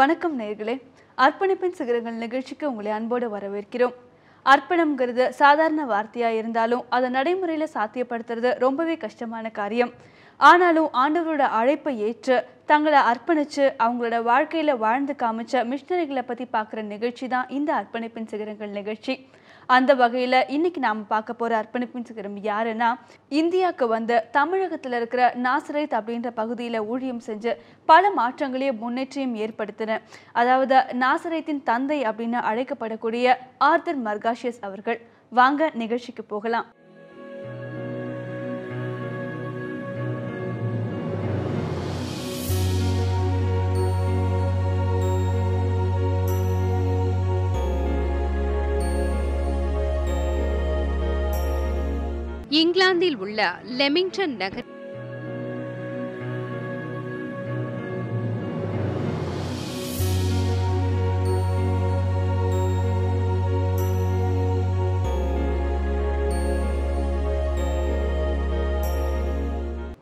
வணக்கம் நேர்களே அர்ப்பணிப்பின் சிகரங்கள் நிகழ்ச்சிக்கு உங்களை அன்போடு வரவேற்கிறோம் அர்ப்பணம்ங்கிறது சாதாரண வார்த்தையாக இருந்தாலும் அதை நடைமுறையில் சாத்தியப்படுத்துறது ரொம்பவே கஷ்டமான காரியம் ஆனாலும் ஆண்டவரோட அழைப்பை ஏற்று தங்களை அர்ப்பணித்து அவங்களோட வாழ்க்கையில் வாழ்ந்து காமிச்ச மிஷினரிகளை பற்றி பார்க்குற நிகழ்ச்சி தான் இந்த அர்ப்பணிப்பின் சிகரங்கள் நிகழ்ச்சி அந்த வகையில் இன்னைக்கு நாம் பார்க்க போகிற அர்ப்பணிப்பின் சிகரம் யாருன்னா இந்தியாவுக்கு வந்து தமிழகத்தில் இருக்கிற நாசரேத் அப்படின்ற பகுதியில் ஊழியம் செஞ்சு பல மாற்றங்களையும் முன்னேற்றம் ஏற்படுத்தின அதாவது நாசரேத்தின் தந்தை அப்படின்னு அழைக்கப்படக்கூடிய ஆர்தர் மர்காஷியஸ் அவர்கள் வாங்க நிகழ்ச்சிக்கு போகலாம் இங்கிலாந்தில் உள்ள லெமிங்டன் நகர்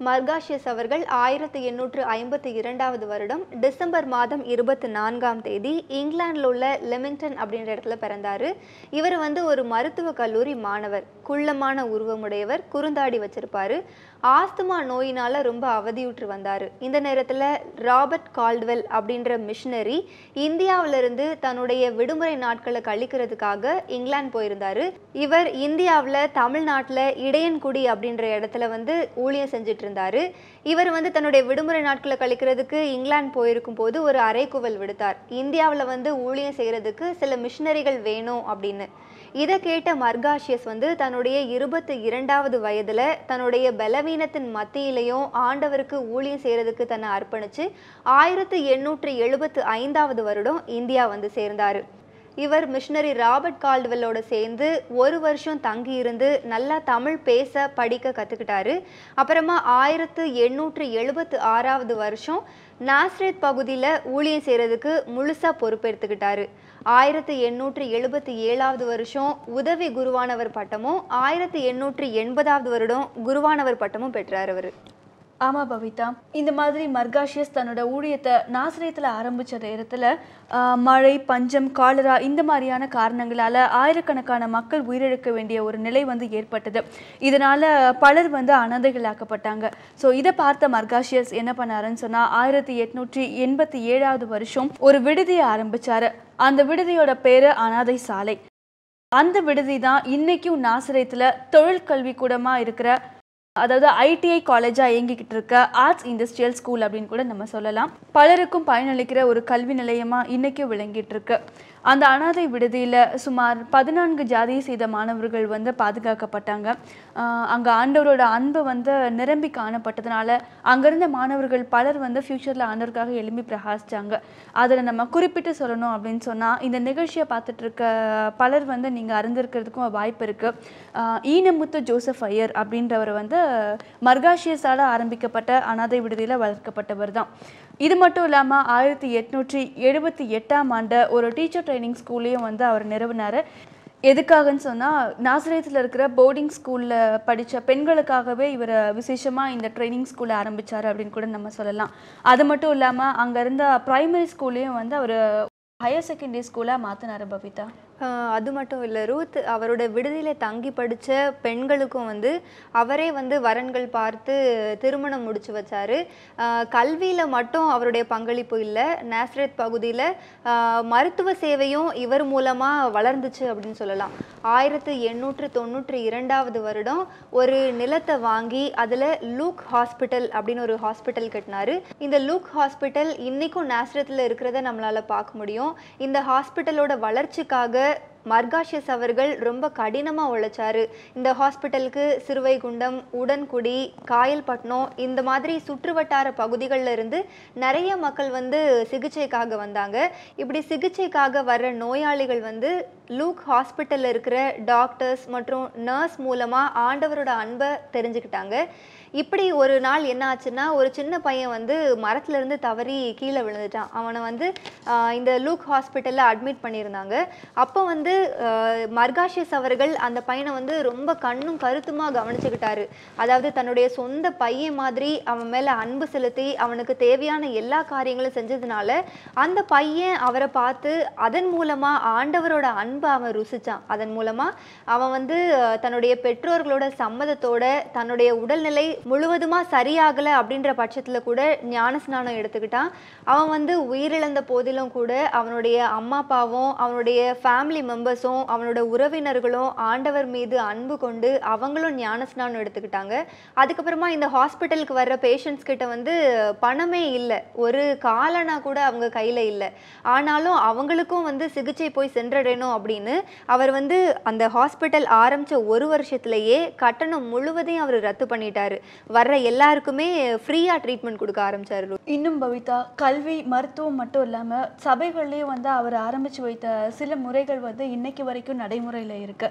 மர்காஷியஸ் அவர்கள் ஆயிரத்தி எண்ணூற்று ஐம்பத்தி இரண்டாவது வருடம் டிசம்பர் மாதம் இருபத்தி நான்காம் தேதி இங்கிலாந்தில் உள்ள லெமிங்டன் அப்படின்ற இடத்துல பிறந்தார் இவர் வந்து ஒரு மருத்துவ கல்லூரி மாணவர் குள்ளமான உருவமுடையவர் குறுந்தாடி வச்சிருப்பாரு ஆஸ்துமா நோயினால் ரொம்ப அவதியுற்று வந்தார் இந்த நேரத்தில் ராபர்ட் கால்ட்வெல் அப்படின்ற மிஷினரி இந்தியாவிலிருந்து தன்னுடைய விடுமுறை நாட்களை கழிக்கிறதுக்காக இங்கிலாந்து போயிருந்தார் இவர் இந்தியாவில் தமிழ்நாட்டில் இடையன்குடி அப்படின்ற இடத்துல வந்து ஊழியம் செஞ்சுட்டு இருந்தார் இவர் வந்து தன்னுடைய விடுமுறை நாட்களை கழிக்கிறதுக்கு இங்கிலாந்து போயிருக்கும் போது ஒரு அறைக்குவல் விடுத்தார் இந்தியாவில் வந்து ஊழியம் செய்கிறதுக்கு சில மிஷினரிகள் வேணும் அப்படின்னு இதை கேட்ட மர்காஷியஸ் வந்து தன்னுடைய இருபத்தி இரண்டாவது வயதில் தன்னுடைய பலவீனத்தின் மத்தியிலையும் ஆண்டவருக்கு ஊழியம் செய்கிறதுக்கு தன்னை அர்ப்பணித்து ஆயிரத்தி எண்ணூற்றி எழுபத்து ஐந்தாவது வருடம் இந்தியா வந்து சேர்ந்தார் இவர் மிஷினரி ராபர்ட் கால்டுவெல்லோட சேர்ந்து ஒரு வருஷம் தங்கி இருந்து நல்லா தமிழ் பேச படிக்க கற்றுக்கிட்டாரு அப்புறமா ஆயிரத்து எண்ணூற்று எழுபத்து ஆறாவது வருஷம் நாஸ்ரேத் பகுதியில் ஊழியம் செய்கிறதுக்கு முழுசாக பொறுப்பெடுத்துக்கிட்டாரு ஆயிரத்தி எண்ணூற்றி எழுபத்தி ஏழாவது வருஷம் உதவி குருவானவர் பட்டமும் ஆயிரத்தி எண்ணூற்றி எண்பதாவது வருடம் குருவானவர் பட்டமும் பெற்றார் அவர் ஆமாம் பவிதா இந்த மாதிரி மர்காஷியஸ் தன்னோட ஊழியத்தை நாசிரியத்தில் ஆரம்பித்த நேரத்தில் மழை பஞ்சம் காலரா இந்த மாதிரியான காரணங்களால் ஆயிரக்கணக்கான மக்கள் உயிரிழக்க வேண்டிய ஒரு நிலை வந்து ஏற்பட்டது இதனால் பலர் வந்து அனாதைகளாக்கப்பட்டாங்க ஸோ இதை பார்த்த மர்காஷியஸ் என்ன பண்ணாருன்னு சொன்னால் ஆயிரத்தி எட்நூற்றி எண்பத்தி ஏழாவது வருஷம் ஒரு விடுதியை ஆரம்பிச்சாரு அந்த விடுதியோட பேர் அனாதை சாலை அந்த விடுதி தான் இன்றைக்கும் நாசிரியத்தில் தொழில் கல்வி கூடமா இருக்கிற அதாவது ஐடிஐ காலேஜாக இயங்கிக்கிட்டு இருக்க ஆர்ட்ஸ் இண்டஸ்ட்ரியல் ஸ்கூல் அப்படின்னு கூட நம்ம சொல்லலாம் பலருக்கும் பயனளிக்கிற ஒரு கல்வி நிலையமாக இன்றைக்கும் விளங்கிட்டு இருக்கு அந்த அனாதை விடுதியில் சுமார் பதினான்கு ஜாதியை செய்த மாணவர்கள் வந்து பாதுகாக்கப்பட்டாங்க அங்கே ஆண்டவரோட அன்பை வந்து நிரம்பி காணப்பட்டதுனால அங்கேருந்த மாணவர்கள் பலர் வந்து ஃப்யூச்சரில் ஆண்டவருக்காக எழும்பி பிரகாசித்தாங்க அதில் நம்ம குறிப்பிட்டு சொல்லணும் அப்படின்னு சொன்னால் இந்த நிகழ்ச்சியை பார்த்துட்டு இருக்க பலர் வந்து நீங்கள் அறிந்திருக்கிறதுக்கும் வாய்ப்பு இருக்குது ஈனமுத்து ஜோசப் ஐயர் அப்படின்றவர் வந்து மர்காஷியஸால் ஆரம்பிக்கப்பட்ட அனாதை விடுதியில் வளர்க்கப்பட்டவர் தான் இது மட்டும் இல்லாமல் ஆயிரத்தி எட்நூற்றி எழுபத்தி எட்டாம் ஆண்டு ஒரு டீச்சர் ட்ரைனிங் ஸ்கூல்லையும் வந்து அவர் நிறுவினார் எதுக்காகன்னு சொன்னால் நாசரேத்தில் இருக்கிற போர்டிங் ஸ்கூலில் படித்த பெண்களுக்காகவே இவர் விசேஷமாக இந்த ட்ரைனிங் ஸ்கூலை ஆரம்பித்தார் அப்படின்னு கூட நம்ம சொல்லலாம் அது மட்டும் இல்லாமல் அங்கே இருந்த ப்ரைமரி ஸ்கூல்லையும் வந்து அவர் ஹையர் செகண்டரி ஸ்கூலாக மாற்றினார் பபிதா அது மட்டும் இல்லை ரூத் அவரோட விடுதியில் தங்கி படித்த பெண்களுக்கும் வந்து அவரே வந்து வரன்கள் பார்த்து திருமணம் முடிச்சு வச்சார் கல்வியில் மட்டும் அவருடைய பங்களிப்பு இல்லை நேஸ்ரத் பகுதியில் மருத்துவ சேவையும் இவர் மூலமாக வளர்ந்துச்சு அப்படின்னு சொல்லலாம் ஆயிரத்து எண்ணூற்று தொண்ணூற்றி இரண்டாவது வருடம் ஒரு நிலத்தை வாங்கி அதில் லூக் ஹாஸ்பிட்டல் அப்படின்னு ஒரு ஹாஸ்பிட்டல் கட்டினார் இந்த லூக் ஹாஸ்பிட்டல் இன்றைக்கும் நேஸ்ரத்தில் இருக்கிறத நம்மளால் பார்க்க முடியும் இந்த ஹாஸ்பிட்டலோட வளர்ச்சிக்காக மர்காஷியஸ் அவர்கள் ரொம்ப கடினமாக உழைச்சாரு இந்த ஹாஸ்பிட்டலுக்கு சிறுவைகுண்டம் உடன்குடி காயல்பட்டினம் இந்த மாதிரி சுற்றுவட்டார பகுதிகளில் இருந்து நிறைய மக்கள் வந்து சிகிச்சைக்காக வந்தாங்க இப்படி சிகிச்சைக்காக வர்ற நோயாளிகள் வந்து லூக் ஹாஸ்பிட்டலில் இருக்கிற டாக்டர்ஸ் மற்றும் நர்ஸ் மூலமாக ஆண்டவரோட அன்பை தெரிஞ்சுக்கிட்டாங்க இப்படி ஒரு நாள் என்ன ஆச்சுன்னா ஒரு சின்ன பையன் வந்து மரத்துலேருந்து தவறி கீழே விழுந்துட்டான் அவனை வந்து இந்த லூக் ஹாஸ்பிட்டலில் அட்மிட் பண்ணியிருந்தாங்க அப்போ வந்து மர்காஷியஸ் அவர்கள் அந்த பையனை வந்து ரொம்ப கண்ணும் கருத்துமாக கவனிச்சுக்கிட்டாரு அதாவது தன்னுடைய சொந்த பையன் மாதிரி அவன் மேலே அன்பு செலுத்தி அவனுக்கு தேவையான எல்லா காரியங்களும் செஞ்சதுனால அந்த பையன் அவரை பார்த்து அதன் மூலமாக ஆண்டவரோட அன்பை அவன் ருசிச்சான் அதன் மூலமாக அவன் வந்து தன்னுடைய பெற்றோர்களோட சம்மதத்தோட தன்னுடைய உடல்நிலை முழுவதுமாக சரியாகலை அப்படின்ற பட்சத்தில் கூட ஞானஸ்நானம் எடுத்துக்கிட்டான் அவன் வந்து உயிரிழந்த போதிலும் கூட அவனுடைய அம்மா அப்பாவும் அவனுடைய ஃபேமிலி மெம்பர்ஸும் அவனோட உறவினர்களும் ஆண்டவர் மீது அன்பு கொண்டு அவங்களும் ஞானஸ்நானம் எடுத்துக்கிட்டாங்க அதுக்கப்புறமா இந்த ஹாஸ்பிட்டலுக்கு வர்ற பேஷண்ட்ஸ் கிட்ட வந்து பணமே இல்லை ஒரு காலனா கூட அவங்க கையில் இல்லை ஆனாலும் அவங்களுக்கும் வந்து சிகிச்சை போய் சென்றடையணும் அப்படின்னு அவர் வந்து அந்த ஹாஸ்பிட்டல் ஆரம்பித்த ஒரு வருஷத்துலேயே கட்டணம் முழுவதையும் அவர் ரத்து பண்ணிட்டாரு வர்ற எல்லாருக்குமே ஃப்ரீயாக ட்ரீட்மெண்ட் கொடுக்க ஆரம்பிச்சார் இன்னும் பவிதா கல்வி மருத்துவம் மட்டும் இல்லாமல் சபைகள்லேயும் வந்து அவர் ஆரம்பித்து வைத்த சில முறைகள் வந்து இன்னைக்கு வரைக்கும் நடைமுறையில் இருக்கு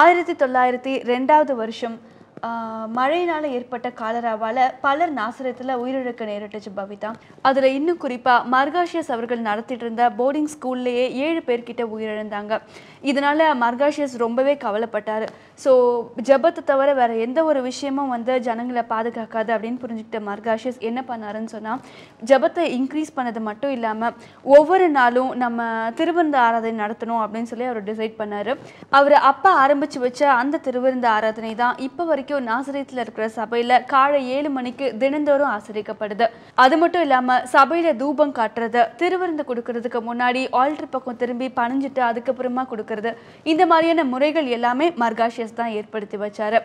ஆயிரத்தி தொள்ளாயிரத்தி ரெண்டாவது வருஷம் மழையினால் ஏற்பட்ட காலராவால் பலர் நாசரத்தில் உயிரிழக்க நேரிட்டுச்சு பவிதா அதில் இன்னும் குறிப்பாக மர்காஷியஸ் அவர்கள் நடத்திட்டு இருந்த போர்டிங் ஸ்கூல்லையே ஏழு பேர்கிட்ட உயிரிழந்தாங்க இதனால் மர்காஷியஸ் ரொம்பவே கவலைப்பட்டார் ஸோ ஜபத்தை தவிர வேறு எந்த ஒரு விஷயமும் வந்து ஜனங்களை பாதுகாக்காது அப்படின்னு புரிஞ்சுக்கிட்ட மர்காஷியஸ் என்ன பண்ணாருன்னு சொன்னால் ஜபத்தை இன்க்ரீஸ் பண்ணது மட்டும் இல்லாமல் ஒவ்வொரு நாளும் நம்ம திருவிருந்த ஆராதனை நடத்தணும் அப்படின்னு சொல்லி அவர் டிசைட் பண்ணார் அவர் அப்பா ஆரம்பித்து வச்ச அந்த திருவிருந்த ஆராதனை தான் இப்போ வரைக்கும் வரைக்கும் நாசரீத்தில் இருக்கிற சபையில் காலை ஏழு மணிக்கு தினந்தோறும் ஆசரிக்கப்படுது அது மட்டும் இல்லாமல் சபையில் தூபம் காட்டுறது திருவிருந்து கொடுக்கறதுக்கு முன்னாடி ஆல்டர் பக்கம் திரும்பி பணிஞ்சிட்டு அதுக்கப்புறமா கொடுக்கறது இந்த மாதிரியான முறைகள் எல்லாமே மர்காஷியஸ் தான் ஏற்படுத்தி வச்சாரு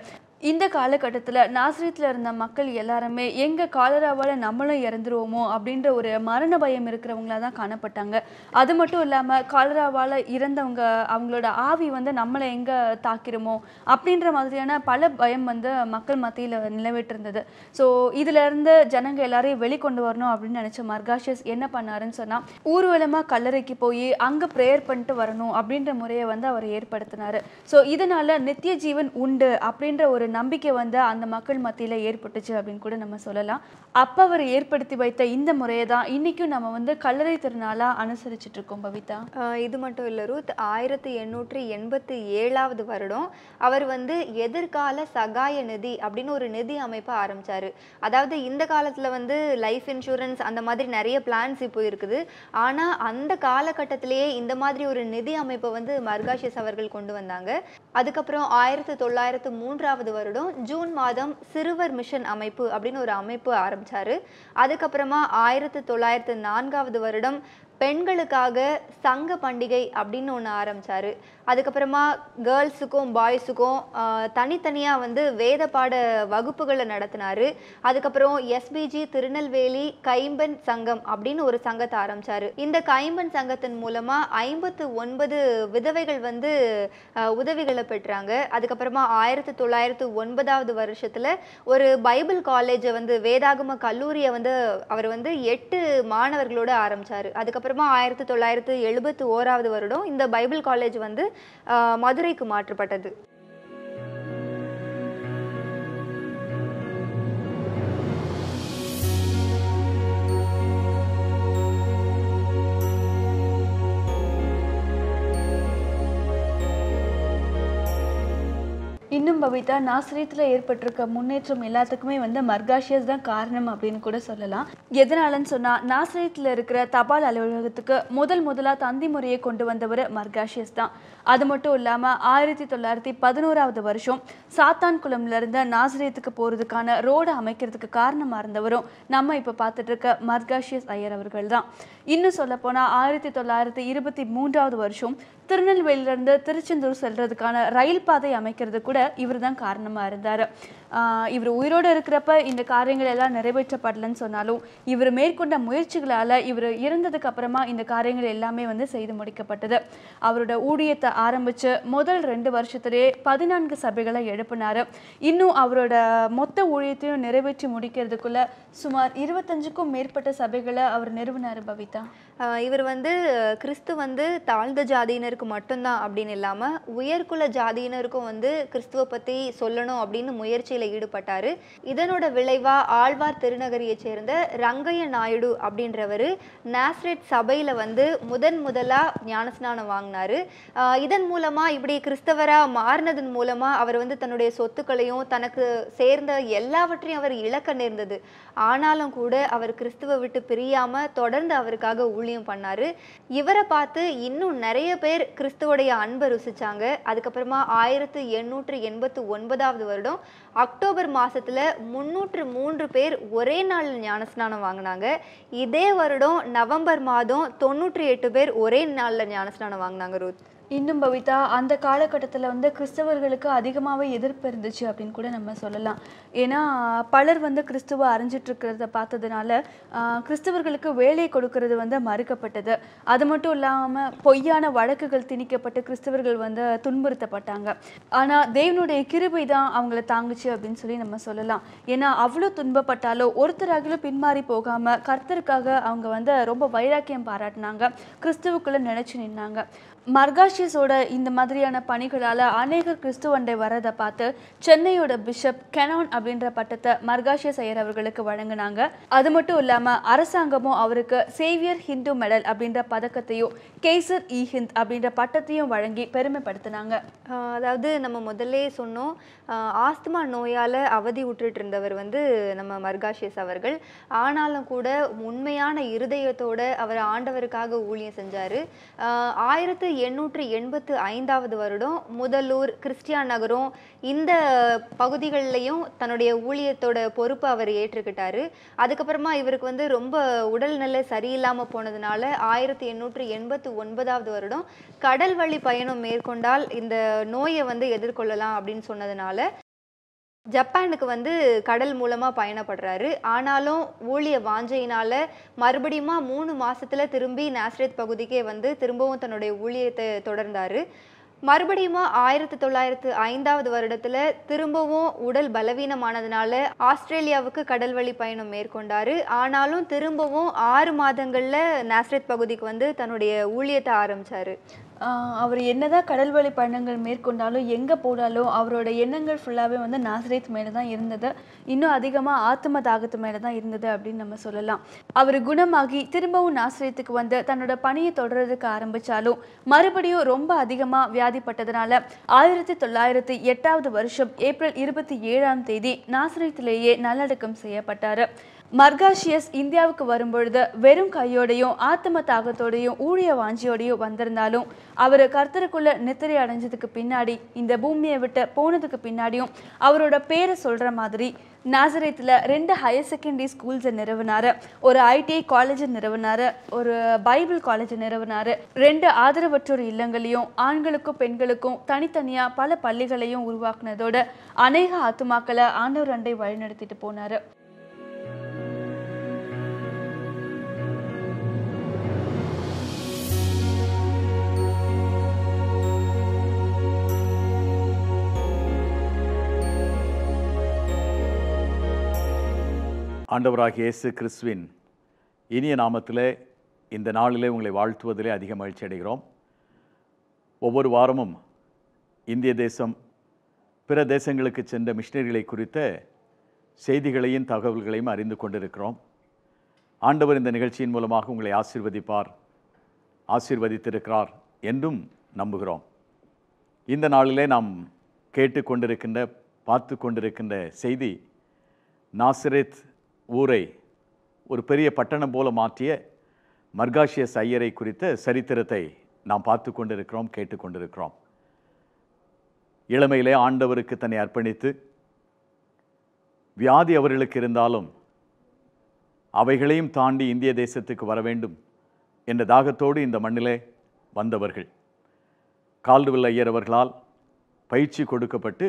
இந்த காலகட்டத்தில் நாசிரியத்தில் இருந்த மக்கள் எல்லாருமே எங்கள் காலராவால் நம்மளும் இறந்துருவோமோ அப்படின்ற ஒரு மரண பயம் இருக்கிறவங்களா தான் காணப்பட்டாங்க அது மட்டும் இல்லாமல் காலராவால் இறந்தவங்க அவங்களோட ஆவி வந்து நம்மளை எங்கே தாக்கிருமோ அப்படின்ற மாதிரியான பல பயம் வந்து மக்கள் மத்தியில் நிலவிட்டிருந்தது ஸோ இதிலேருந்து ஜனங்க எல்லாரையும் வெளிக்கொண்டு வரணும் அப்படின்னு நினச்ச மர்காஷியஸ் என்ன பண்ணாருன்னு சொன்னால் ஊர்வலமாக கல்லறைக்கு போய் அங்கே ப்ரேயர் பண்ணிட்டு வரணும் அப்படின்ற முறையை வந்து அவர் ஏற்படுத்தினார் ஸோ இதனால் நித்திய ஜீவன் உண்டு அப்படின்ற ஒரு ஒரு நம்பிக்கை வந்து அந்த மக்கள் மத்தியில் ஏற்பட்டுச்சு அப்படின்னு கூட நம்ம சொல்லலாம் அப்போ அவர் ஏற்படுத்தி வைத்த இந்த முறையை தான் இன்றைக்கும் நம்ம வந்து கல்லறை திருநாளாக அனுசரிச்சுட்டு இருக்கோம் பவிதா இது மட்டும் இல்லை ரூத் ஆயிரத்தி எண்ணூற்றி எண்பத்தி ஏழாவது வருடம் அவர் வந்து எதிர்கால சகாய நிதி அப்படின்னு ஒரு நிதி அமைப்பை ஆரம்பித்தார் அதாவது இந்த காலத்தில் வந்து லைஃப் இன்சூரன்ஸ் அந்த மாதிரி நிறைய பிளான்ஸ் இப்போ இருக்குது ஆனால் அந்த காலகட்டத்திலேயே இந்த மாதிரி ஒரு நிதி அமைப்பை வந்து மர்காஷிஸ் அவர்கள் கொண்டு வந்தாங்க அதுக்கப்புறம் ஆயிரத்தி தொள்ளாயிரத்து மூன்றாவது வருடம் ஜூன் மாதம் சிறுவர் மிஷன் அமைப்பு அப்படின்னு ஒரு அமைப்பு ஆரம்பித்தார் அதுக்கப்புறமா ஆயிரத்தி தொள்ளாயிரத்து நான்காவது வருடம் பெண்களுக்காக சங்க பண்டிகை அப்படின்னு ஒன்று ஆரம்பித்தார் அதுக்கப்புறமா கேர்ள்ஸுக்கும் பாய்ஸுக்கும் தனித்தனியாக வந்து வேத பாட வகுப்புகளை நடத்தினார் அதுக்கப்புறம் எஸ்பிஜி திருநெல்வேலி கைம்பன் சங்கம் அப்படின்னு ஒரு சங்கத்தை ஆரம்பித்தார் இந்த கைம்பன் சங்கத்தின் மூலமாக ஐம்பத்து ஒன்பது விதவைகள் வந்து உதவிகளை பெற்றாங்க அதுக்கப்புறமா ஆயிரத்தி தொள்ளாயிரத்து ஒன்பதாவது வருஷத்தில் ஒரு பைபிள் காலேஜை வந்து வேதாகம கல்லூரியை வந்து அவர் வந்து எட்டு மாணவர்களோடு ஆரம்பித்தார் அதுக்கப்புறமா ஆயிரத்தி தொள்ளாயிரத்து எழுபத்து ஓராவது வருடம் இந்த பைபிள் காலேஜ் வந்து மதுரைக்கு மாற்றப்பட்டது இன்னும் பவிதா நாசிரியத்தில் ஏற்பட்டிருக்க முன்னேற்றம் எல்லாத்துக்குமே வந்து மர்காஷியஸ் தான் காரணம் அப்படின்னு கூட சொல்லலாம் எதனாலன்னு சொன்னால் நாசிரியத்தில் இருக்கிற தபால் அலுவலகத்துக்கு முதல் முதலாக தந்தி முறையை கொண்டு வந்தவர் மர்காஷியஸ் தான் அது மட்டும் இல்லாமல் ஆயிரத்தி தொள்ளாயிரத்தி பதினோராவது வருஷம் சாத்தான்குளம்லேருந்து நாசிரியத்துக்கு போகிறதுக்கான ரோடு அமைக்கிறதுக்கு காரணமாக இருந்தவரும் நம்ம இப்போ பார்த்துட்டு இருக்க மர்காஷியஸ் ஐயர் அவர்கள் தான் இன்னும் சொல்லப்போனால் ஆயிரத்தி தொள்ளாயிரத்தி இருபத்தி மூன்றாவது வருஷம் திருநெல்வேலியிலேருந்து திருச்செந்தூர் செல்றதுக்கான ரயில் பாதை அமைக்கிறது கூட இவர் தான் காரணமாக இருந்தார் இவர் உயிரோடு இருக்கிறப்ப இந்த காரியங்கள் எல்லாம் நிறைவேற்றப்படலன்னு சொன்னாலும் இவர் மேற்கொண்ட முயற்சிகளால் இவர் இறந்ததுக்கு அப்புறமா இந்த காரியங்கள் எல்லாமே வந்து செய்து முடிக்கப்பட்டது அவரோட ஊழியத்தை ஆரம்பித்து முதல் ரெண்டு வருஷத்திலே பதினான்கு சபைகளை எழுப்பினார் இன்னும் அவரோட மொத்த ஊழியத்தையும் நிறைவேற்றி முடிக்கிறதுக்குள்ளே சுமார் இருபத்தஞ்சுக்கும் மேற்பட்ட சபைகளை அவர் நிறுவனார் பவிதா இவர் வந்து கிறிஸ்து வந்து தாழ்ந்த ஜாதியினருக்கு மட்டும்தான் அப்படின்னு இல்லாமல் உயர்குல ஜாதியினருக்கும் வந்து கிறிஸ்துவை பற்றி சொல்லணும் அப்படின்னு முயற்சியில் ஈடுபட்டார் இதனோட விளைவாக ஆழ்வார் திருநகரியை சேர்ந்த ரங்கைய நாயுடு அப்படின்றவர் நாஸ்ரெட் சபையில் வந்து முதன் முதலாக ஞானஸ்நானம் வாங்கினார் இதன் மூலமாக இப்படி கிறிஸ்தவராக மாறினதன் மூலமாக அவர் வந்து தன்னுடைய சொத்துக்களையும் தனக்கு சேர்ந்த எல்லாவற்றையும் அவர் இழக்க நேர்ந்தது ஆனாலும் கூட அவர் கிறிஸ்துவை விட்டு பிரியாமல் தொடர்ந்து அவருக்காக ஊழியம் பண்ணார் இவரை பார்த்து இன்னும் நிறைய பேர் கிறிஸ்துவோடைய அன்பை ருசிச்சாங்க அதுக்கப்புறமா ஆயிரத்து எண்ணூற்று எண்பத்து ஒன்பதாவது வருடம் அக்டோபர் மாசத்துல முந்நூற்று மூன்று பேர் ஒரே நாள் ஞானஸ்நானம் வாங்கினாங்க இதே வருடம் நவம்பர் மாதம் தொண்ணூற்றி எட்டு பேர் ஒரே நாளில் ஞானஸ்நானம் வாங்கினாங்க ரூத் இன்னும் பவிதா அந்த காலகட்டத்தில் வந்து கிறிஸ்தவர்களுக்கு அதிகமாகவே எதிர்ப்பு இருந்துச்சு அப்படின்னு கூட நம்ம சொல்லலாம் ஏன்னா பலர் வந்து கிறிஸ்துவ அரைஞ்சிட்ருக்கிறத பார்த்ததுனால கிறிஸ்தவர்களுக்கு வேலை கொடுக்கறது வந்து மறுக்கப்பட்டது அது மட்டும் இல்லாமல் பொய்யான வழக்குகள் திணிக்கப்பட்டு கிறிஸ்தவர்கள் வந்து துன்புறுத்தப்பட்டாங்க ஆனால் தேவனுடைய கிருபை தான் அவங்கள தாங்குச்சு அப்படின்னு சொல்லி நம்ம சொல்லலாம் ஏன்னா அவ்வளோ துன்பப்பட்டாலோ ஒருத்தராகிலும் பின்மாறி போகாமல் கர்த்தருக்காக அவங்க வந்து ரொம்ப வைராக்கியம் பாராட்டினாங்க கிறிஸ்துவுக்குள்ளே நினச்சி நின்னாங்க மர்காஷியஸோட இந்த மாதிரியான பணிகளால் அநேக கிறிஸ்துவண்டை வரதை பார்த்து சென்னையோட பிஷப் கெனான் அப்படின்ற பட்டத்தை மர்காஷியஸ் ஐயர் அவர்களுக்கு வழங்கினாங்க அது மட்டும் இல்லாமல் அரசாங்கமும் அவருக்கு சேவியர் ஹிந்து மெடல் அப்படின்ற பதக்கத்தையும் கேசர் இ ஹிந்த் அப்படின்ற பட்டத்தையும் வழங்கி பெருமைப்படுத்தினாங்க அதாவது நம்ம முதலே சொன்னோம் ஆஸ்துமா நோயால் அவதி விட்டுட்டு இருந்தவர் வந்து நம்ம மர்காஷியஸ் அவர்கள் ஆனாலும் கூட உண்மையான இருதயத்தோடு அவர் ஆண்டவருக்காக ஊழியம் செஞ்சார் ஆயிரத்து எண்ணூற்று எண்பத்து ஐந்தாவது வருடம் முதலூர் கிறிஸ்டியான் நகரம் இந்த பகுதிகள்லையும் தன்னுடைய ஊழியத்தோட பொறுப்பை அவர் ஏற்றுக்கிட்டாரு அதுக்கப்புறமா இவருக்கு வந்து ரொம்ப உடல்நிலை சரியில்லாமல் போனதுனால ஆயிரத்தி எண்ணூற்று எண்பத்து ஒன்பதாவது வருடம் கடல் வழி பயணம் மேற்கொண்டால் இந்த நோயை வந்து எதிர்கொள்ளலாம் அப்படின்னு சொன்னதுனால ஜப்பானுக்கு வந்து கடல் மூலமாக பயணப்படுறாரு ஆனாலும் ஊழிய வாஞ்சையினால் மறுபடியும் மூணு மாதத்தில் திரும்பி நாஸ்ரேத் பகுதிக்கே வந்து திரும்பவும் தன்னுடைய ஊழியத்தை தொடர்ந்தார் மறுபடியும் ஆயிரத்தி தொள்ளாயிரத்து ஐந்தாவது வருடத்தில் திரும்பவும் உடல் பலவீனமானதுனால ஆஸ்திரேலியாவுக்கு கடல் வழி பயணம் மேற்கொண்டார் ஆனாலும் திரும்பவும் ஆறு மாதங்களில் நேசரேத் பகுதிக்கு வந்து தன்னுடைய ஊழியத்தை ஆரம்பித்தார் அவர் என்னதான் கடல் வழி பயணங்கள் மேற்கொண்டாலும் எங்கே போனாலும் அவரோட எண்ணங்கள் ஃபுல்லாகவே வந்து நாசரேத் மேலே தான் இருந்தது இன்னும் அதிகமாக ஆத்ம தாகத்து மேலே தான் இருந்தது அப்படின்னு நம்ம சொல்லலாம் அவர் குணமாகி திரும்பவும் நாசரேத்துக்கு வந்து தன்னோட பணியை தொடர்றதுக்கு ஆரம்பித்தாலும் மறுபடியும் ரொம்ப அதிகமாக வியாதிப்பட்டதுனால ஆயிரத்தி தொள்ளாயிரத்தி எட்டாவது வருஷம் ஏப்ரல் இருபத்தி ஏழாம் தேதி நாசரேத்திலேயே நல்லடக்கம் செய்யப்பட்டார் மர்காஷியஸ் இந்தியாவுக்கு வரும்பொழுது வெறும் கையோடையும் ஆத்தம தாகத்தோடையும் ஊழிய வாஞ்சியோடையும் வந்திருந்தாலும் அவர் கர்த்தருக்குள்ள நித்திரை அடைஞ்சதுக்கு பின்னாடி இந்த பூமியை விட்டு போனதுக்கு பின்னாடியும் அவரோட பேரை சொல்கிற மாதிரி நாசரேத்தில் ரெண்டு ஹையர் செகண்டரி ஸ்கூல்ஸை நிறுவனார் ஒரு ஐடிஐ காலேஜை நிறுவனார் ஒரு பைபிள் காலேஜை நிறுவனார் ரெண்டு ஆதரவற்றோர் இல்லங்களையும் ஆண்களுக்கும் பெண்களுக்கும் தனித்தனியாக பல பள்ளிகளையும் உருவாக்குனதோட அநேக ஆத்துமாக்களை ஆண்டவர் அண்டை வழிநடத்திட்டு போனார் ஆண்டவராக இயேசு கிறிஸ்துவின் இனிய நாமத்தில் இந்த நாளிலே உங்களை வாழ்த்துவதிலே அதிக மகிழ்ச்சி அடைகிறோம் ஒவ்வொரு வாரமும் இந்திய தேசம் பிற தேசங்களுக்கு சென்ற மிஷினரிகளை குறித்த செய்திகளையும் தகவல்களையும் அறிந்து கொண்டிருக்கிறோம் ஆண்டவர் இந்த நிகழ்ச்சியின் மூலமாக உங்களை ஆசிர்வதிப்பார் ஆசிர்வதித்திருக்கிறார் என்றும் நம்புகிறோம் இந்த நாளிலே நாம் கேட்டுக்கொண்டிருக்கின்ற பார்த்து கொண்டிருக்கின்ற செய்தி நாசிரேத் ஊரை ஒரு பெரிய பட்டணம் போல மாற்றிய மர்காஷிய ஐயரை குறித்த சரித்திரத்தை நாம் பார்த்து கொண்டிருக்கிறோம் கேட்டுக்கொண்டிருக்கிறோம் இளமையிலே ஆண்டவருக்கு தன்னை அர்ப்பணித்து வியாதி அவர்களுக்கு இருந்தாலும் அவைகளையும் தாண்டி இந்திய தேசத்துக்கு வர வேண்டும் என்ற தாகத்தோடு இந்த மண்ணிலே வந்தவர்கள் கால்டுவில் ஐயர் அவர்களால் பயிற்சி கொடுக்கப்பட்டு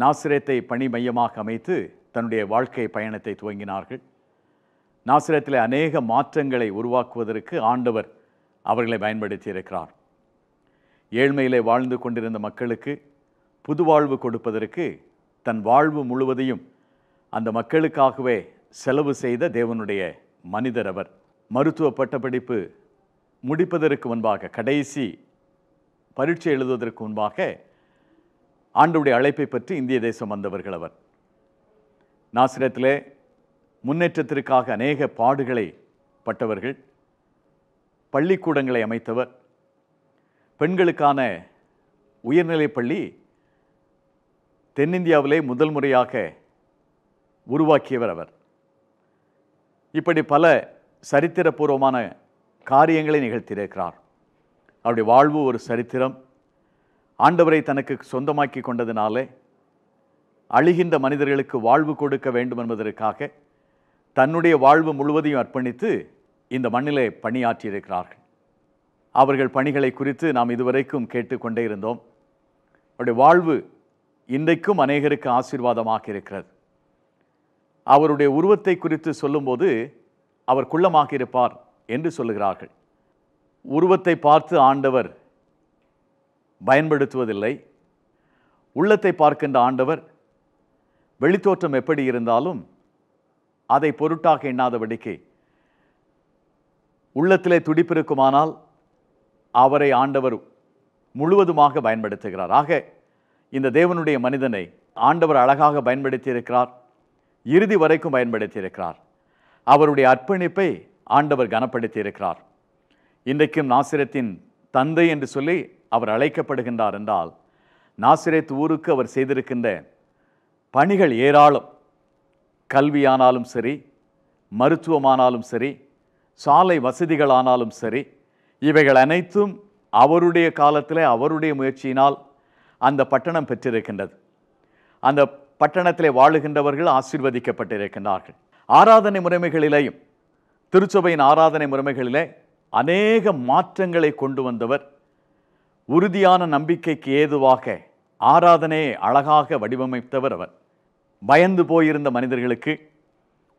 நாசிரியத்தை பணி மையமாக அமைத்து தன்னுடைய வாழ்க்கை பயணத்தை துவங்கினார்கள் நாசிரத்தில் அநேக மாற்றங்களை உருவாக்குவதற்கு ஆண்டவர் அவர்களை பயன்படுத்தியிருக்கிறார் ஏழ்மையிலே வாழ்ந்து கொண்டிருந்த மக்களுக்கு புது வாழ்வு கொடுப்பதற்கு தன் வாழ்வு முழுவதையும் அந்த மக்களுக்காகவே செலவு செய்த தேவனுடைய மனிதர் அவர் மருத்துவ பட்டப்படிப்பு முடிப்பதற்கு முன்பாக கடைசி பரீட்சை எழுதுவதற்கு முன்பாக ஆண்டுடைய அழைப்பை பற்றி இந்திய தேசம் வந்தவர்கள் அவர் நாசிரத்திலே முன்னேற்றத்திற்காக அநேக பாடுகளை பட்டவர்கள் பள்ளிக்கூடங்களை அமைத்தவர் பெண்களுக்கான உயர்நிலைப் பள்ளி தென்னிந்தியாவிலே முதல் முறையாக உருவாக்கியவர் அவர் இப்படி பல சரித்திரபூர்வமான காரியங்களை நிகழ்த்தியிருக்கிறார் அவருடைய வாழ்வு ஒரு சரித்திரம் ஆண்டவரை தனக்கு சொந்தமாக்கி கொண்டதினாலே அழுகின்ற மனிதர்களுக்கு வாழ்வு கொடுக்க வேண்டும் என்பதற்காக தன்னுடைய வாழ்வு முழுவதையும் அர்ப்பணித்து இந்த மண்ணிலே பணியாற்றியிருக்கிறார்கள் அவர்கள் பணிகளை குறித்து நாம் இதுவரைக்கும் கேட்டுக்கொண்டே இருந்தோம் அவருடைய வாழ்வு இன்றைக்கும் அநேகருக்கு ஆசீர்வாதமாக இருக்கிறது அவருடைய உருவத்தை குறித்து சொல்லும்போது அவர் குள்ளமாக இருப்பார் என்று சொல்லுகிறார்கள் உருவத்தை பார்த்து ஆண்டவர் பயன்படுத்துவதில்லை உள்ளத்தை பார்க்கின்ற ஆண்டவர் வெளித்தோற்றம் எப்படி இருந்தாலும் அதை பொருட்டாக எண்ணாதபடிக்கு உள்ளத்திலே துடிப்பிருக்குமானால் அவரை ஆண்டவர் முழுவதுமாக பயன்படுத்துகிறார் ஆக இந்த தேவனுடைய மனிதனை ஆண்டவர் அழகாக பயன்படுத்தியிருக்கிறார் இறுதி வரைக்கும் பயன்படுத்தியிருக்கிறார் அவருடைய அர்ப்பணிப்பை ஆண்டவர் கனப்படுத்தியிருக்கிறார் இன்றைக்கும் நாசிரத்தின் தந்தை என்று சொல்லி அவர் அழைக்கப்படுகின்றார் என்றால் நாசிரத் ஊருக்கு அவர் செய்திருக்கின்ற பணிகள் ஏராளம் கல்வியானாலும் சரி மருத்துவமானாலும் சரி சாலை வசதிகளானாலும் சரி இவைகள் அனைத்தும் அவருடைய காலத்தில் அவருடைய முயற்சியினால் அந்த பட்டணம் பெற்றிருக்கின்றது அந்த பட்டணத்தில் வாழுகின்றவர்கள் ஆசிர்வதிக்கப்பட்டிருக்கின்றார்கள் ஆராதனை முறைமைகளிலேயும் திருச்சபையின் ஆராதனை முறைமைகளிலே அநேக மாற்றங்களை கொண்டு வந்தவர் உறுதியான நம்பிக்கைக்கு ஏதுவாக ஆராதனையை அழகாக வடிவமைத்தவர் அவர் பயந்து போயிருந்த மனிதர்களுக்கு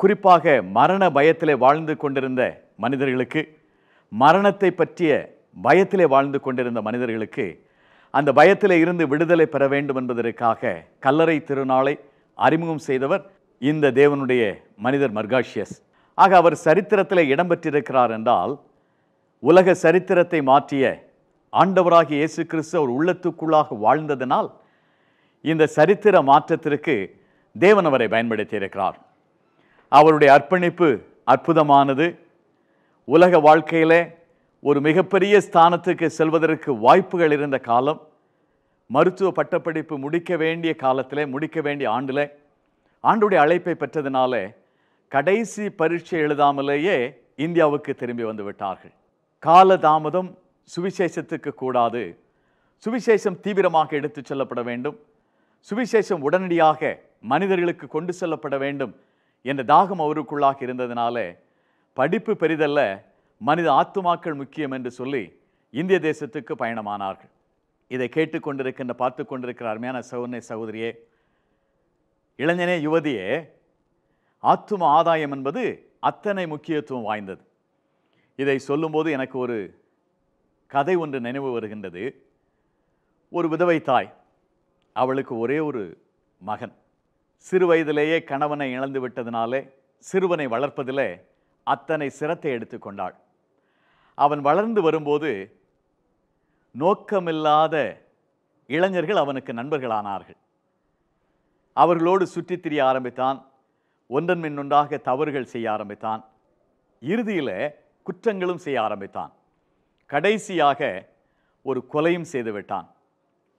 குறிப்பாக மரண பயத்திலே வாழ்ந்து கொண்டிருந்த மனிதர்களுக்கு மரணத்தை பற்றிய பயத்திலே வாழ்ந்து கொண்டிருந்த மனிதர்களுக்கு அந்த பயத்திலே இருந்து விடுதலை பெற வேண்டும் என்பதற்காக கல்லறை திருநாளை அறிமுகம் செய்தவர் இந்த தேவனுடைய மனிதர் மர்காஷியஸ் ஆக அவர் சரித்திரத்தில் இடம்பெற்றிருக்கிறார் என்றால் உலக சரித்திரத்தை மாற்றிய ஆண்டவராக இயேசு கிறிஸ்து அவர் உள்ளத்துக்குள்ளாக வாழ்ந்ததனால் இந்த சரித்திர மாற்றத்திற்கு தேவன் அவரை பயன்படுத்தியிருக்கிறார் அவருடைய அர்ப்பணிப்பு அற்புதமானது உலக வாழ்க்கையில் ஒரு மிகப்பெரிய ஸ்தானத்துக்கு செல்வதற்கு வாய்ப்புகள் இருந்த காலம் மருத்துவ பட்டப்படிப்பு முடிக்க வேண்டிய காலத்தில் முடிக்க வேண்டிய ஆண்டில் ஆண்டுடைய அழைப்பை பெற்றதுனால கடைசி பரீட்சை எழுதாமலேயே இந்தியாவுக்கு திரும்பி வந்து விட்டார்கள் காலதாமதம் சுவிசேஷத்துக்கு கூடாது சுவிசேஷம் தீவிரமாக எடுத்து செல்லப்பட வேண்டும் சுவிசேஷம் உடனடியாக மனிதர்களுக்கு கொண்டு செல்லப்பட வேண்டும் என்ற தாகம் அவருக்குள்ளாக இருந்ததுனால படிப்பு பெரிதல்ல மனித ஆத்துமாக்கள் முக்கியம் என்று சொல்லி இந்திய தேசத்துக்கு பயணமானார்கள் இதை கேட்டுக்கொண்டிருக்கின்ற பார்த்து கொண்டிருக்கிற அருமையான சகோதரனை சகோதரியே இளைஞனே யுவதியே ஆத்தும ஆதாயம் என்பது அத்தனை முக்கியத்துவம் வாய்ந்தது இதை சொல்லும்போது எனக்கு ஒரு கதை ஒன்று நினைவு வருகின்றது ஒரு விதவை தாய் அவளுக்கு ஒரே ஒரு மகன் சிறு வயதிலேயே கணவனை இழந்து விட்டதினாலே சிறுவனை வளர்ப்பதிலே அத்தனை சிரத்தை எடுத்துக்கொண்டாள் அவன் வளர்ந்து வரும்போது நோக்கமில்லாத இளைஞர்கள் அவனுக்கு நண்பர்களானார்கள் அவர்களோடு சுற்றித் திரிய ஆரம்பித்தான் ஒன்றன் ஒன்றாக தவறுகள் செய்ய ஆரம்பித்தான் இறுதியில் குற்றங்களும் செய்ய ஆரம்பித்தான் கடைசியாக ஒரு கொலையும் செய்துவிட்டான்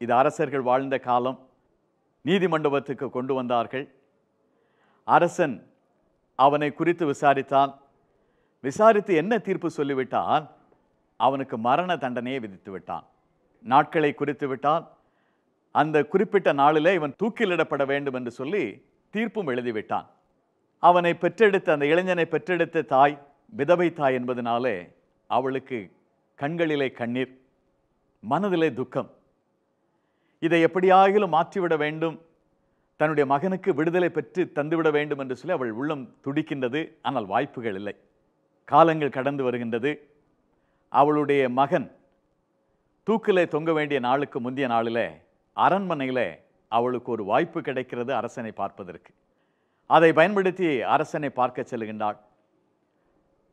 இது அரசர்கள் வாழ்ந்த காலம் நீதிமண்டபத்துக்கு கொண்டு வந்தார்கள் அரசன் அவனை குறித்து விசாரித்தான் விசாரித்து என்ன தீர்ப்பு சொல்லிவிட்டான் அவனுக்கு மரண தண்டனையை விதித்து விட்டான் நாட்களை குறித்து விட்டான் அந்த குறிப்பிட்ட நாளிலே இவன் தூக்கிலிடப்பட வேண்டும் என்று சொல்லி தீர்ப்பும் எழுதிவிட்டான் அவனை பெற்றெடுத்த அந்த இளைஞனை பெற்றெடுத்த தாய் விதவை தாய் என்பதனாலே அவளுக்கு கண்களிலே கண்ணீர் மனதிலே துக்கம் இதை எப்படியாகிலும் மாற்றிவிட வேண்டும் தன்னுடைய மகனுக்கு விடுதலை பெற்று தந்துவிட வேண்டும் என்று சொல்லி அவள் உள்ளம் துடிக்கின்றது ஆனால் வாய்ப்புகள் இல்லை காலங்கள் கடந்து வருகின்றது அவளுடைய மகன் தூக்கிலே தொங்க வேண்டிய நாளுக்கு முந்தைய நாளில் அரண்மனையில் அவளுக்கு ஒரு வாய்ப்பு கிடைக்கிறது அரசனை பார்ப்பதற்கு அதை பயன்படுத்தி அரசனை பார்க்க செல்கின்றாள்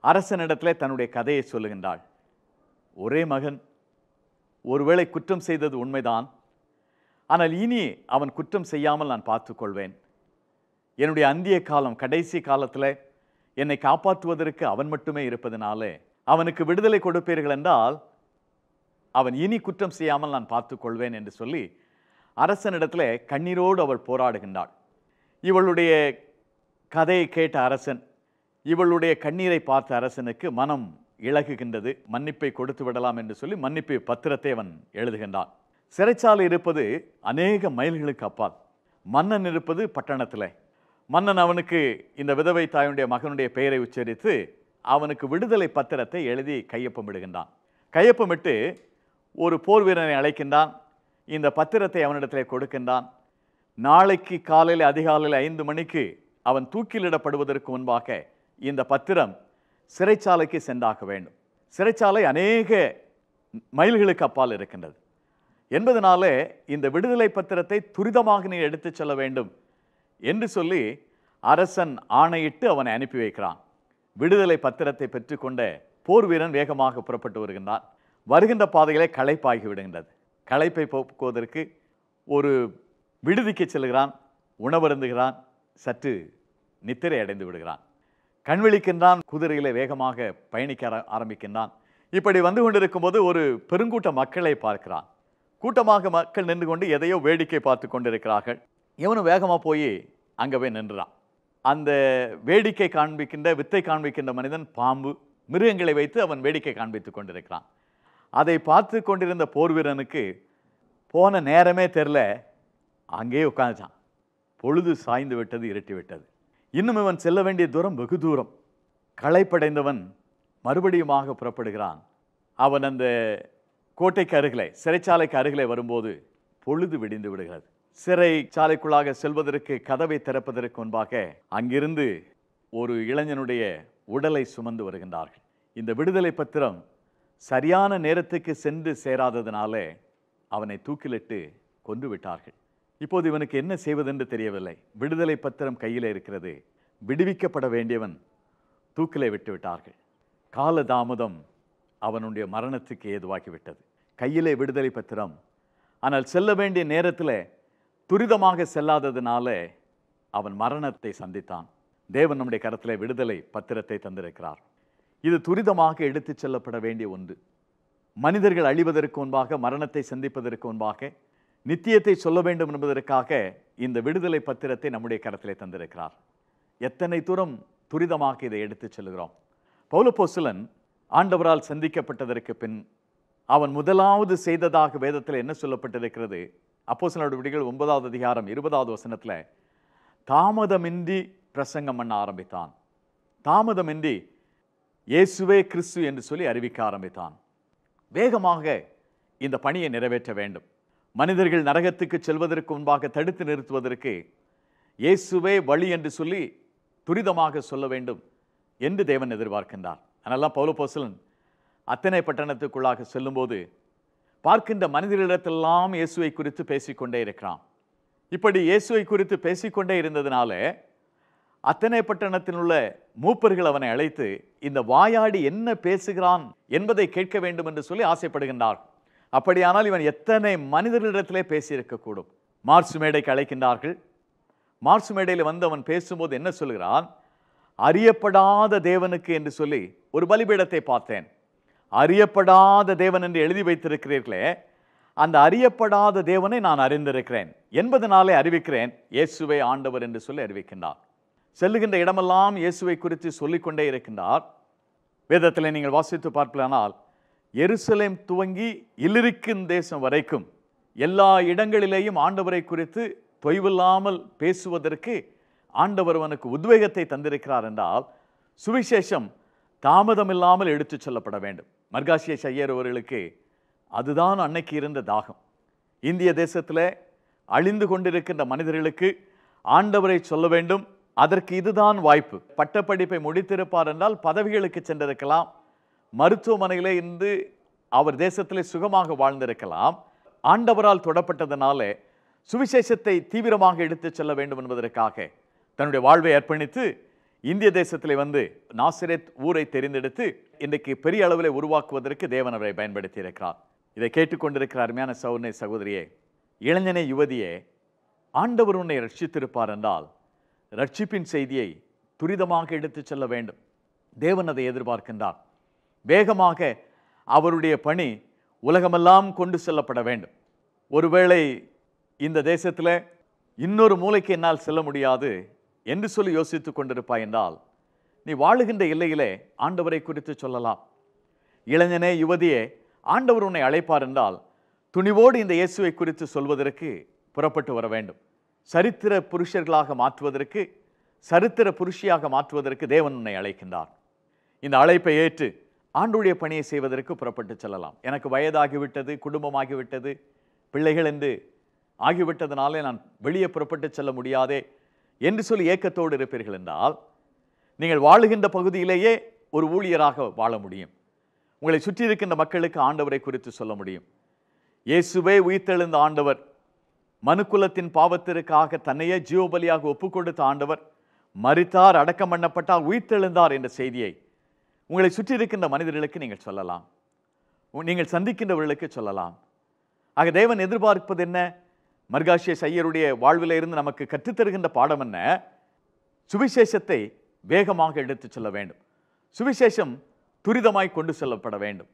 அரசனிடத்தில் தன்னுடைய கதையை சொல்லுகின்றாள் ஒரே மகன் ஒருவேளை குற்றம் செய்தது உண்மைதான் ஆனால் இனி அவன் குற்றம் செய்யாமல் நான் பார்த்துக்கொள்வேன் என்னுடைய அந்திய காலம் கடைசி காலத்தில் என்னை காப்பாற்றுவதற்கு அவன் மட்டுமே இருப்பதனாலே அவனுக்கு விடுதலை கொடுப்பீர்கள் என்றால் அவன் இனி குற்றம் செய்யாமல் நான் பார்த்துக்கொள்வேன் என்று சொல்லி அரசனிடத்தில் கண்ணீரோடு அவள் போராடுகின்றாள் இவளுடைய கதையை கேட்ட அரசன் இவளுடைய கண்ணீரை பார்த்த அரசனுக்கு மனம் இழகுகின்றது மன்னிப்பை கொடுத்து விடலாம் என்று சொல்லி மன்னிப்பு பத்திரத்தை அவன் எழுதுகின்றான் சிறைச்சாலை இருப்பது அநேக மைல்களுக்கு அப்பால் மன்னன் இருப்பது பட்டணத்தில் மன்னன் அவனுக்கு இந்த விதவை தாயுடைய மகனுடைய பெயரை உச்சரித்து அவனுக்கு விடுதலை பத்திரத்தை எழுதி கையொப்பமிடுகின்றான் கையொப்பமிட்டு ஒரு போர் வீரனை அழைக்கின்றான் இந்த பத்திரத்தை அவனிடத்தில் கொடுக்கின்றான் நாளைக்கு காலையில் அதிகாலையில் ஐந்து மணிக்கு அவன் தூக்கிலிடப்படுவதற்கு முன்பாக இந்த பத்திரம் சிறைச்சாலைக்கு சென்றாக வேண்டும் சிறைச்சாலை அநேக மைல்களுக்கு அப்பால் இருக்கின்றது என்பதனாலே இந்த விடுதலை பத்திரத்தை துரிதமாக நீ எடுத்து செல்ல வேண்டும் என்று சொல்லி அரசன் ஆணையிட்டு அவனை அனுப்பி வைக்கிறான் விடுதலை பத்திரத்தை பெற்றுக்கொண்ட போர் வீரன் வேகமாக புறப்பட்டு வருகின்றான் வருகின்ற பாதைகளை களைப்பாகி விடுகின்றது களைப்பை போக்குவதற்கு ஒரு விடுதிக்கு செல்கிறான் உணவருந்துகிறான் சற்று நித்திரை அடைந்து விடுகிறான் கண்விழிக்கின்றான் குதிரையிலே வேகமாக பயணிக்க ஆரம்பிக்கின்றான் இப்படி வந்து கொண்டிருக்கும் போது ஒரு பெருங்கூட்ட மக்களை பார்க்கிறான் கூட்டமாக மக்கள் நின்று கொண்டு எதையோ வேடிக்கை பார்த்து கொண்டிருக்கிறார்கள் இவனும் வேகமாக போய் அங்கே போய் நின்றுறான் அந்த வேடிக்கை காண்பிக்கின்ற வித்தை காண்பிக்கின்ற மனிதன் பாம்பு மிருகங்களை வைத்து அவன் வேடிக்கை காண்பித்து கொண்டிருக்கிறான் அதை பார்த்து கொண்டிருந்த போர் வீரனுக்கு போன நேரமே தெரில அங்கேயே உட்காந்துச்சான் பொழுது சாய்ந்து விட்டது இருட்டி விட்டது இன்னும் இவன் செல்ல வேண்டிய தூரம் வெகு தூரம் களைப்படைந்தவன் மறுபடியுமாக புறப்படுகிறான் அவன் அந்த கோட்டைக்கு அருகிலே சிறைச்சாலைக்கு அருகிலே வரும்போது பொழுது விடிந்து விடுகிறது சிறை சாலைக்குள்ளாக செல்வதற்கு கதவை திறப்பதற்கு முன்பாக அங்கிருந்து ஒரு இளைஞனுடைய உடலை சுமந்து வருகின்றார்கள் இந்த விடுதலை பத்திரம் சரியான நேரத்துக்கு சென்று சேராததினாலே அவனை தூக்கிலிட்டு கொண்டு விட்டார்கள் இப்போது இவனுக்கு என்ன செய்வதென்று தெரியவில்லை விடுதலை பத்திரம் கையில் இருக்கிறது விடுவிக்கப்பட வேண்டியவன் தூக்கிலே விட்டுவிட்டார்கள் கால அவனுடைய மரணத்துக்கு ஏதுவாகிவிட்டது கையிலே விடுதலை பத்திரம் ஆனால் செல்ல வேண்டிய நேரத்தில் துரிதமாக செல்லாததுனால அவன் மரணத்தை சந்தித்தான் தேவன் நம்முடைய கரத்தில் விடுதலை பத்திரத்தை தந்திருக்கிறார் இது துரிதமாக எடுத்துச் செல்லப்பட வேண்டிய ஒன்று மனிதர்கள் அழிவதற்கு முன்பாக மரணத்தை சந்திப்பதற்கு முன்பாக நித்தியத்தை சொல்ல வேண்டும் என்பதற்காக இந்த விடுதலை பத்திரத்தை நம்முடைய கரத்திலே தந்திருக்கிறார் எத்தனை தூரம் துரிதமாக இதை எடுத்துச் செல்கிறோம் பௌலபோசிலன் ஆண்டவரால் சந்திக்கப்பட்டதற்கு பின் அவன் முதலாவது செய்ததாக வேதத்தில் என்ன சொல்லப்பட்டிருக்கிறது அப்போ சில நடவடிக்கைகள் ஒன்பதாவது அதிகாரம் இருபதாவது வசனத்தில் தாமதமின்றி பிரசங்கம் பண்ண ஆரம்பித்தான் தாமதமின்றி இயேசுவே கிறிஸ்து என்று சொல்லி அறிவிக்க ஆரம்பித்தான் வேகமாக இந்த பணியை நிறைவேற்ற வேண்டும் மனிதர்கள் நரகத்துக்கு செல்வதற்கு முன்பாக தடுத்து நிறுத்துவதற்கு இயேசுவே வழி என்று சொல்லி துரிதமாக சொல்ல வேண்டும் என்று தேவன் எதிர்பார்க்கின்றார் அதனால் பௌலபோசலன் அத்தனை பட்டணத்துக்குள்ளாக செல்லும்போது பார்க்கின்ற மனிதர்களிடத்தெல்லாம் இயேசுவை குறித்து பேசிக்கொண்டே இருக்கிறான் இப்படி இயேசுவை குறித்து பேசிக்கொண்டே இருந்ததுனால அத்தனை பட்டணத்தில் உள்ள மூப்பர்கள் அவனை அழைத்து இந்த வாயாடி என்ன பேசுகிறான் என்பதை கேட்க வேண்டும் என்று சொல்லி ஆசைப்படுகின்றார் அப்படியானால் இவன் எத்தனை மனிதர்களிடத்திலே பேசியிருக்கக்கூடும் மார்ச் மேடைக்கு அழைக்கின்றார்கள் மார்ச் மேடையில் வந்து அவன் பேசும்போது என்ன சொல்கிறான் அறியப்படாத தேவனுக்கு என்று சொல்லி ஒரு பலிபீடத்தை பார்த்தேன் அறியப்படாத தேவன் என்று எழுதி வைத்திருக்கிறீர்களே அந்த அறியப்படாத தேவனை நான் அறிந்திருக்கிறேன் என்பதனாலே அறிவிக்கிறேன் இயேசுவை ஆண்டவர் என்று சொல்லி அறிவிக்கின்றார் செல்லுகின்ற இடமெல்லாம் இயேசுவை குறித்து சொல்லிக்கொண்டே இருக்கின்றார் வேதத்தில் நீங்கள் வாசித்து பார்ப்பலானால் எருசலேம் துவங்கி இல்லிருக்கும் தேசம் வரைக்கும் எல்லா இடங்களிலேயும் ஆண்டவரை குறித்து தொய்வில்லாமல் பேசுவதற்கு ஆண்டவர்வனுக்கு உத்வேகத்தை தந்திருக்கிறார் என்றால் சுவிசேஷம் தாமதமில்லாமல் எடுத்துச் செல்லப்பட வேண்டும் மர்காசிய சையர் அவர்களுக்கு அதுதான் அன்னைக்கு இருந்த தாகம் இந்திய தேசத்தில் அழிந்து கொண்டிருக்கின்ற மனிதர்களுக்கு ஆண்டவரை சொல்ல வேண்டும் அதற்கு இதுதான் வாய்ப்பு பட்டப்படிப்பை முடித்திருப்பார் என்றால் பதவிகளுக்கு சென்றிருக்கலாம் மருத்துவமனையிலே இருந்து அவர் தேசத்திலே சுகமாக வாழ்ந்திருக்கலாம் ஆண்டவரால் தொடப்பட்டதனாலே சுவிசேஷத்தை தீவிரமாக எடுத்துச் செல்ல வேண்டும் என்பதற்காக தன்னுடைய வாழ்வை அர்ப்பணித்து இந்திய தேசத்தில் வந்து நாசிரேத் ஊரை தெரிந்தெடுத்து இன்றைக்கு பெரிய அளவில் உருவாக்குவதற்கு தேவன் அவரை பயன்படுத்தி இருக்கிறார் இதை கேட்டுக்கொண்டிருக்கிற அருமையான சௌர்ணை சகோதரியே இளைஞனே யுவதியே ஆண்டவர் உன்னை ரட்சித்திருப்பார் என்றால் ரட்சிப்பின் செய்தியை துரிதமாக எடுத்துச் செல்ல வேண்டும் தேவன் அதை எதிர்பார்க்கின்றார் வேகமாக அவருடைய பணி உலகமெல்லாம் கொண்டு செல்லப்பட வேண்டும் ஒருவேளை இந்த தேசத்தில் இன்னொரு மூளைக்கு என்னால் செல்ல முடியாது என்று சொல்லி யோசித்து கொண்டிருப்பாய் என்றால் நீ வாழுகின்ற இல்லையிலே ஆண்டவரை குறித்து சொல்லலாம் இளைஞனே யுவதியே ஆண்டவர் உன்னை அழைப்பார் என்றால் துணிவோடு இந்த இயேசுவை குறித்து சொல்வதற்கு புறப்பட்டு வர வேண்டும் சரித்திர புருஷர்களாக மாற்றுவதற்கு சரித்திர புருஷியாக மாற்றுவதற்கு தேவன் உன்னை அழைக்கின்றார் இந்த அழைப்பை ஏற்று ஆண்டுடைய பணியை செய்வதற்கு புறப்பட்டு செல்லலாம் எனக்கு வயதாகிவிட்டது குடும்பமாகிவிட்டது பிள்ளைகள் என்று ஆகிவிட்டதுனாலே நான் வெளியே புறப்பட்டு செல்ல முடியாதே என்று சொல்லி ஏக்கத்தோடு இருப்பீர்கள் என்றால் நீங்கள் வாழுகின்ற பகுதியிலேயே ஒரு ஊழியராக வாழ முடியும் உங்களை சுற்றி இருக்கின்ற மக்களுக்கு ஆண்டவரை குறித்து சொல்ல முடியும் இயேசுவே உயிர்த்தெழுந்த ஆண்டவர் மனுக்குலத்தின் பாவத்திற்காக தன்னையே ஜீவபலியாக ஒப்பு கொடுத்த ஆண்டவர் மறித்தார் அடக்கம் பண்ணப்பட்டால் உயிர்த்தெழுந்தார் என்ற செய்தியை உங்களை சுற்றி இருக்கின்ற மனிதர்களுக்கு நீங்கள் சொல்லலாம் நீங்கள் சந்திக்கின்றவர்களுக்கு சொல்லலாம் ஆக தேவன் எதிர்பார்ப்பது என்ன மர்காஷிய சையருடைய வாழ்வில் இருந்து நமக்கு கற்றுத்தருகின்ற பாடம் என்ன சுவிசேஷத்தை வேகமாக எடுத்து செல்ல வேண்டும் சுவிசேஷம் துரிதமாய் கொண்டு செல்லப்பட வேண்டும்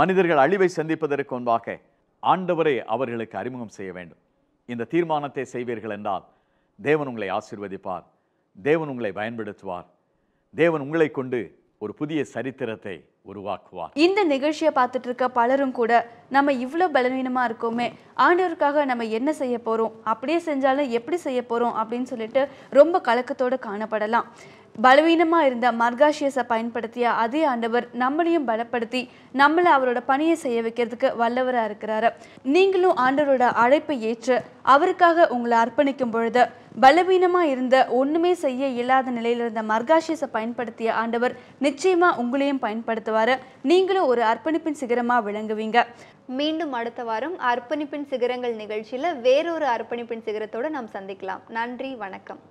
மனிதர்கள் அழிவை சந்திப்பதற்கு முன்பாக ஆண்டவரை அவர்களுக்கு அறிமுகம் செய்ய வேண்டும் இந்த தீர்மானத்தை செய்வீர்கள் என்றால் தேவன் உங்களை ஆசிர்வதிப்பார் தேவன் உங்களை பயன்படுத்துவார் தேவன் உங்களை கொண்டு ஒரு புதிய சரித்திரத்தை உருவாக்குவார் இந்த நிகழ்ச்சியை பார்த்துட்டு இருக்க பலரும் கூட நம்ம இவ்வளோ பலவீனமாக இருக்கோமே ஆண்டவருக்காக நம்ம என்ன செய்ய போகிறோம் அப்படியே செஞ்சாலும் எப்படி செய்ய போகிறோம் அப்படின்னு சொல்லிட்டு ரொம்ப கலக்கத்தோடு காணப்படலாம் பலவீனமாக இருந்த மர்காஷியஸை பயன்படுத்திய அதே ஆண்டவர் நம்மளையும் பலப்படுத்தி நம்மளை அவரோட பணியை செய்ய வைக்கிறதுக்கு வல்லவராக இருக்கிறாரு நீங்களும் ஆண்டவரோட அழைப்பை ஏற்று அவருக்காக உங்களை அர்ப்பணிக்கும் பொழுது பலவீனமாக இருந்த ஒன்றுமே செய்ய இயலாத நிலையில் இருந்த மர்காஷியஸை பயன்படுத்திய ஆண்டவர் நிச்சயமாக உங்களையும் பயன்படுத்துவார் இணைவார் நீங்களும் ஒரு அர்ப்பணிப்பின் சிகரமாக விளங்குவீங்க மீண்டும் அடுத்த வாரம் அர்ப்பணிப்பின் சிகரங்கள் நிகழ்ச்சியில் வேறொரு அர்ப்பணிப்பின் சிகரத்தோடு நாம் சந்திக்கலாம் நன்றி வணக்கம்